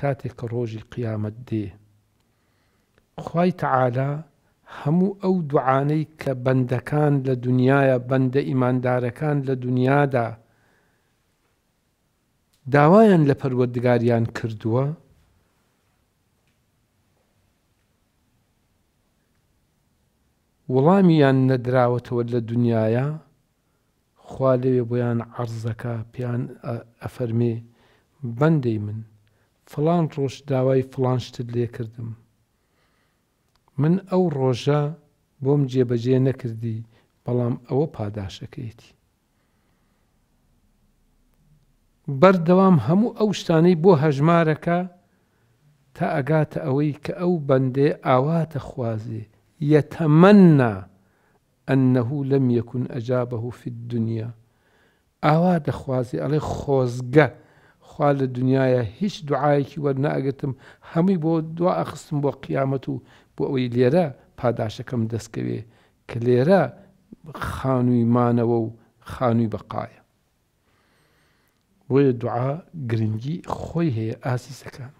کاتێک کە ڕۆژی قیامەت دێ خی تەعالا هەموو ئەو دوعاانەی کە بەندەکان لە دنیاە بەندە ئیماندارەکان لە دنیادا داوایان لە پەروەردگاریان کردووە وەڵامیان نەدراوەتەوە لە دنیاە خوا لەوێ بۆیان عەرزەکە پیان ئەفەرمێ بەندەی من فلان ڕۆژ داوای فلانشتت لێ کردم من ئەو ڕۆژە بۆم جێبەجێ نەکردی بەڵام ئەوە پاداشەکەیەتی بەردەوام هەموو ئەو شتانەی بۆ هەژمارەکە تا ئەگاتە ئەوەی کە ئەو بەندێ ئاواتە خوازێ یەتەمەنا ئەنەه لەم یەکون ئەجابەه في الدنیا ئاوا دەخوازی ئەڵێ خۆزگە خوا لە دنیاە هیچ دوعاەکی وەرناگەتم هەمووی بۆ دوا ئەخستم بۆ قیامەت و بۆ ئەوەی لێرە پاداشەکەم دەستکەوێ کە لێرە خانووی مانەوە و خانووی بەقایە وەیە دوعا گرنگی خۆی هەیە ئاسیسەکان.